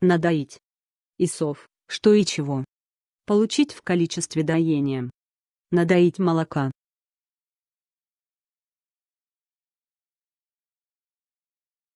надоить. И сов, что и чего. Получить в количестве доения. Надоить молока.